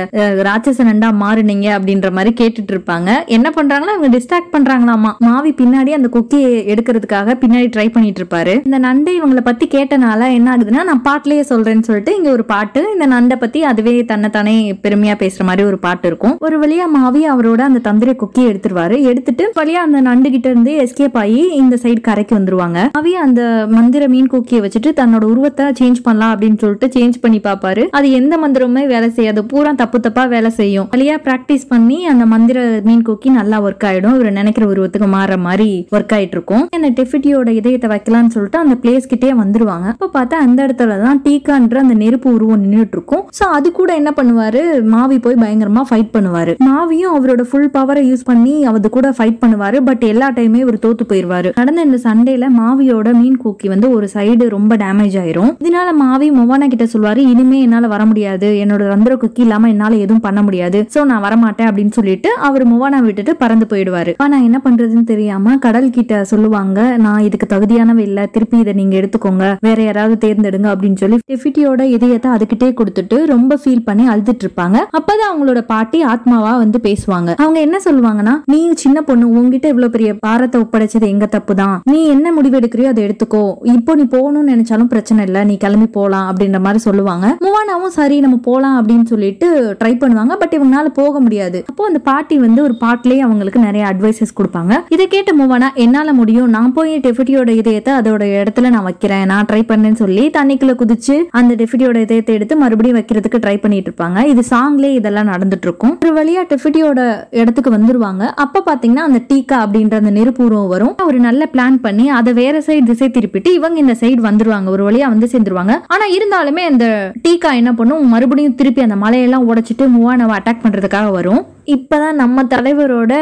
ராட்சச நண்டா மாறுனீங்க அப்படின்ற மாதிரி கேட்டுட்டு இருப்பாங்க என்ன பண்றாங்களா இவங்க டிஸ்ட்ராக்ட் பண்றாங்களாமா மாவி பின்னாடி அந்த கொக்கியை எடுக்கிறதுக்காக பின்னாடி ட்ரை பண்ணிட்டு இருப்பாரு இந்த நண்டு இவங்களை பத்தி கேட்டனால என்ன ஆகுதுன்னா நான் பாட்டிலேயே சொல்ல சொல்றேன்னு சொல்லிட்டு இங்க ஒரு பாட்டு இந்த நண்டை பற்றி அதுவே தன்னைத்தானே பெருமையா பேசுற மாதிரி ஒரு பாட்டு இருக்கும் ஒரு வழியா மாவி அவரோட அந்த தந்திரி குக்கி எடுத்துருவாரு எடுத்துட்டு வழியா அந்த நண்டு கிட்ட இருந்து எஸ்கேப் ஆகி இந்த சைடு கரைக்கு வந்துருவாங்க மாவி அந்த மந்திர மீன் குக்கியை வச்சுட்டு தன்னோட உருவத்தை சேஞ்ச் பண்ணலாம் அப்படின்னு சொல்லிட்டு சேஞ்ச் பண்ணி பார்ப்பாரு அது எந்த மந்திரமுமே வேலை செய்யாது பூரா தப்பு தப்பா வேலை செய்யும் வழியா ப்ராக்டிஸ் பண்ணி அந்த மந்திர மீன் கொக்கி நல்லா ஒர்க் ஆயிடும் இவர் நினைக்கிற உருவத்துக்கு மாற மாதிரி ஒர்க் ஆயிட்டு இருக்கும் அந்த டெஃபிட்டியோட இதயத்தை வைக்கலாம்னு சொல்லிட்டு அந்த பிளேஸ் கிட்டே வந்துருவாங்க அப்ப பார்த்தா அந்த இடத்துல தான் டீ அல்கான்ற அந்த நெருப்பு உருவம் நின்றுட்டு இருக்கும் சோ அது கூட என்ன பண்ணுவாரு மாவி போய் பயங்கரமா ஃபைட் பண்ணுவாரு மாவியும் அவரோட ஃபுல் பவரை யூஸ் பண்ணி அது கூட ஃபைட் பண்ணுவாரு பட் எல்லா டைமே இவர் தோத்து போயிருவாரு நடந்த இந்த சண்டேல மாவியோட மீன் கூக்கி வந்து ஒரு சைடு ரொம்ப டேமேஜ் ஆயிரும் இதனால மாவி மொவானா கிட்ட சொல்வாரு இனிமே என்னால வர முடியாது என்னோட ரந்திர குக்கி இல்லாம என்னால எதுவும் பண்ண முடியாது சோ நான் வரமாட்டேன் அப்படின்னு சொல்லிட்டு அவர் மொவானா விட்டுட்டு பறந்து போயிடுவாரு ஆனா என்ன பண்றதுன்னு தெரியாம கடல் கிட்ட சொல்லுவாங்க நான் இதுக்கு தகுதியானவ இல்ல திருப்பி இதை நீங்க எடுத்துக்கோங்க வேற யாராவது தேர்ந்தெடுங்க அப்படின்னு சொல்லி ஜெஃபிட்டியோட இதயத்தை அதுக்கிட்டே கொடுத்துட்டு ரொம்ப ஃபீல் பண்ணி அழுதுட்டு இருப்பாங்க அப்பதான் அவங்களோட பாட்டி ஆத்மாவா வந்து பேசுவாங்க அவங்க என்ன சொல்லுவாங்கன்னா நீ சின்ன பொண்ணு உங்ககிட்ட இவ்வளவு பெரிய பாரத்தை ஒப்படைச்சது எங்க தப்பு தான் நீ என்ன முடிவு எடுக்கிறியோ அதை எடுத்துக்கோ இப்போ நீ போகணும்னு நினைச்சாலும் பிரச்சனை இல்லை நீ கிளம்பி போலாம் அப்படின்ற மாதிரி சொல்லுவாங்க முவானாவும் சரி நம்ம போலாம் அப்படின்னு சொல்லிட்டு ட்ரை பண்ணுவாங்க பட் இவங்களால போக முடியாது அப்போ அந்த பாட்டி வந்து ஒரு பாட்டிலேயே அவங்களுக்கு நிறைய அட்வைசஸ் கொடுப்பாங்க இதை கேட்ட மூவானா என்னால முடியும் நான் போய் டெபிட்டியோட இதயத்தை அதோட இடத்துல நான் வைக்கிறேன் நான் ட்ரை பண்ணேன்னு சொல்லி தண்ணிக்குள்ள குதிச்சு அந்த டெஃபிட்டியோட இதயத்தை எடுத்து மறுபடியும் வைக்கிறதுக்கு ட்ரை பண்ணிட்டு இருப்பாங்க இது சாங்லேயே இதெல்லாம் நடந்துட்டு இருக்கும் ஒரு வழியா டெஃபிட்டியோட இடத்துக்கு வந்துருவாங்க அப்ப பாத்தீங்கன்னா அந்த டீக்கா அப்படின்ற அந்த நெருப்பூர்வம் வரும் ஒரு நல்ல பிளான் பண்ணி அதை வேற சைடு திசை திருப்பிட்டு இவங்க இந்த சைடு வந்துருவாங்க ஒரு வழியா வந்து சேர்ந்துருவாங்க ஆனா இருந்தாலுமே அந்த டீக்கா என்ன பண்ணும் மறுபடியும் திருப்பி அந்த மலையெல்லாம் உடைச்சிட்டு மூவா நம்ம அட்டாக் பண்றதுக்காக வரும் இப்போ தான் நம்ம தலைவரோட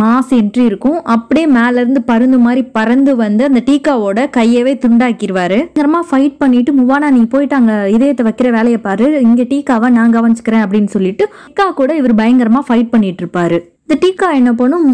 மாஸ் என்ட்ரி இருக்கும் அப்படியே மேலேருந்து பருந்து மாதிரி பறந்து வந்து அந்த டீக்காவோட கையவே துண்டாக்கிடுவாரு நேரமாக ஃபைட் பண்ணிட்டு முவானா நீ போயிட்டு அங்கே இதயத்தை வைக்கிற வேலையை பாரு இங்கே டீக்காவை நான் கவனிச்சுக்கிறேன் அப்படின்னு சொல்லிட்டு டீக்கா கூட இவர் பயங்கரமாக ஃபைட் பண்ணிட்டு இருப்பாரு இந்த டீக்கா என்ன பண்ணும்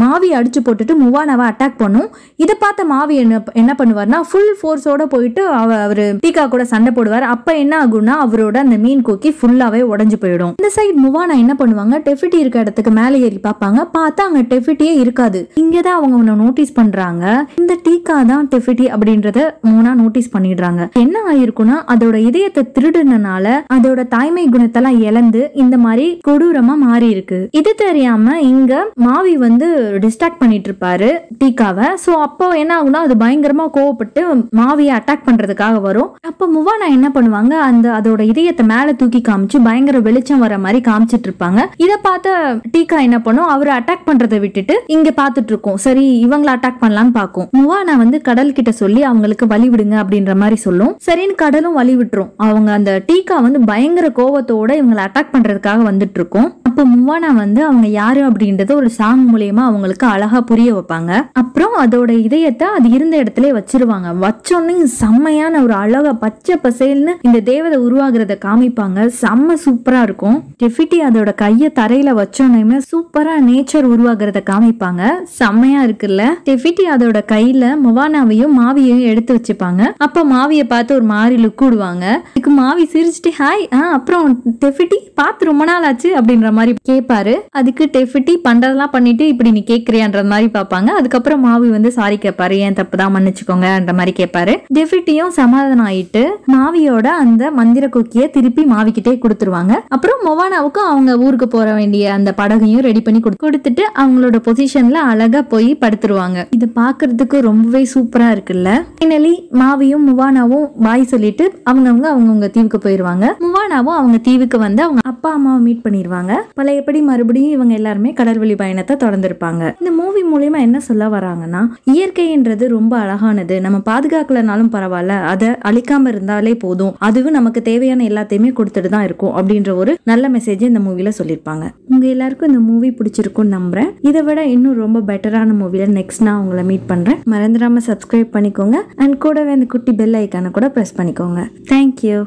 மாவி அடிச்சு போட்டுட்டு முவானாவை அட்டாக் பண்ணும் இதை பார்த்த மாவி என்ன என்ன பண்ணுவார்னா ஃபுல் ஃபோர்ஸோட போயிட்டு அவர் டீக்கா கூட சண்டை போடுவார் அப்ப என்ன ஆகும்னா அவரோட அந்த மீன் கோக்கி ஃபுல்லாவே உடஞ்சு போயிடும் இந்த சைடு முவானா என்ன பண்ணுவாங்க டெஃபிட்டி இருக்க இடத்துக்கு மேலே ஏறி பார்ப்பாங்க பார்த்தா அங்க டெஃபிட்டியே இருக்காது இங்கதான் அவங்க ஒன்று நோட்டீஸ் பண்றாங்க இந்த டீக்கா தான் டெஃபிட்டி அப்படின்றத மூணா நோட்டீஸ் பண்ணிடுறாங்க என்ன ஆயிருக்கும்னா அதோட இதயத்தை திருடுனனால அதோட தாய்மை குணத்தெல்லாம் இழந்து இந்த மாதிரி கொடூரமா மாறி இருக்கு இது தெரியாம இங்கே மாவி வந்து டிஸ்ட்ராக்ட் பண்ணிட்டு இருப்பாரு டீகாவை ஸோ அப்போ என்ன ஆகுனா அது பயங்கரமாக கோவப்பட்டு மாவியை அட்டாக் பண்ணுறதுக்காக வரும் அப்போ முவானா என்ன பண்ணுவாங்க அந்த அதோட இதயத்தை மேலே தூக்கி காமிச்சு பயங்கர வெளிச்சம் வர மாதிரி காமிச்சிட்டு இருப்பாங்க இதை பார்த்த டீக்கா என்ன பண்ணும் அவரை அட்டாக் பண்ணுறதை விட்டுட்டு இங்கே பார்த்துட்டு இருக்கோம் சரி இவங்களை அட்டாக் பண்ணலான்னு பார்க்கும் முவானா வந்து கடல் கிட்ட சொல்லி அவங்களுக்கு வழி விடுங்க அப்படின்ற மாதிரி சொல்லும் சரின்னு கடலும் வழி விட்டுரும் அவங்க அந்த டீக்கா வந்து பயங்கர கோவத்தோட இவங்களை அட்டாக் பண்ணுறதுக்காக வந்துட்டு இருக்கும் அப்போ மூவானா வந்து அவங்க யாரு அப்படின்றத ஒரு சாங் மூலயமா அவங்களுக்கு அழகா புரிய வைப்பாங்க அப்புறம் அதோட இதயத்தை அது இருந்த இடத்துல வச்சிருவாங்க வச்சோன்னு செம்மையான ஒரு அழகா பச்சை பசேல்னு இந்த தேவதை உருவாகிறத காமிப்பாங்க செம்ம சூப்பரா இருக்கும் டெஃபிட்டி அதோட கையை தரையில வச்சோன்னே சூப்பரா நேச்சர் உருவாகிறத காமிப்பாங்க செம்மையா இருக்குல்ல டெஃபிட்டி அதோட கையில மொவானாவையும் மாவியையும் எடுத்து வச்சுப்பாங்க அப்ப மாவிய பார்த்து ஒரு மாறி லுக் விடுவாங்க இதுக்கு மாவி சிரிச்சுட்டு ஹாய் அப்புறம் டெஃபிட்டி பார்த்து ரொம்ப நாள் ஆச்சு அப்படின்ற மாதிரி மாதிரி கேட்பாரு அதுக்கு டெஃபிட்டி பண்றதெல்லாம் பண்ணிட்டு இப்படி நீ கேட்கிறியான்ற மாதிரி பார்ப்பாங்க அதுக்கப்புறம் மாவி வந்து சாரி கேட்பாரு ஏன் தப்பு தான் மன்னிச்சுக்கோங்கன்ற மாதிரி கேட்பாரு டெஃபிட்டியும் சமாதானம் ஆயிட்டு மாவியோட அந்த மந்திர குக்கிய திருப்பி மாவிக்கிட்டே கொடுத்துருவாங்க அப்புறம் மொவானாவுக்கும் அவங்க ஊருக்கு போற வேண்டிய அந்த படகையும் ரெடி பண்ணி கொடுத்துட்டு அவங்களோட பொசிஷன்ல அழகா போய் படுத்துருவாங்க இது பாக்குறதுக்கு ரொம்பவே சூப்பரா இருக்குல்ல ஃபைனலி மாவியும் முவானாவும் பாய் சொல்லிட்டு அவங்கவுங்க அவங்கவுங்க தீவுக்கு போயிருவாங்க முவானாவும் அவங்க தீவுக்கு வந்து அவங்க அப்பா அம்மாவை மீட் பண்ணிடுவாங்க பழையபடி மறுபடியும் இவங்க எல்லாருமே கடல் வழி பயணத்தை தொடர்ந்துருப்பாங்க இந்த மூவி மூலயமா என்ன சொல்ல வராங்கன்னா இயற்கைன்றது ரொம்ப அழகானது நம்ம பாதுகாக்கலனாலும் பரவாயில்ல அதை அழிக்காம இருந்தாலே போதும் அதுவும் நமக்கு தேவையான எல்லாத்தையுமே கொடுத்துட்டு தான் இருக்கும் அப்படின்ற ஒரு நல்ல மெசேஜ் இந்த மூவில சொல்லியிருப்பாங்க உங்க எல்லாருக்கும் இந்த மூவி பிடிச்சிருக்கும் நம்புறேன் இதை விட இன்னும் ரொம்ப பெட்டரான மூவில நெக்ஸ்ட் நான் உங்களை மீட் பண்றேன் மறந்துடாம சப்ஸ்கிரைப் பண்ணிக்கோங்க அண்ட் கூடவே அந்த குட்டி பெல் ஐக்கான கூட ப்ரெஸ் பண்ணிக்கோங்க தேங்க்யூ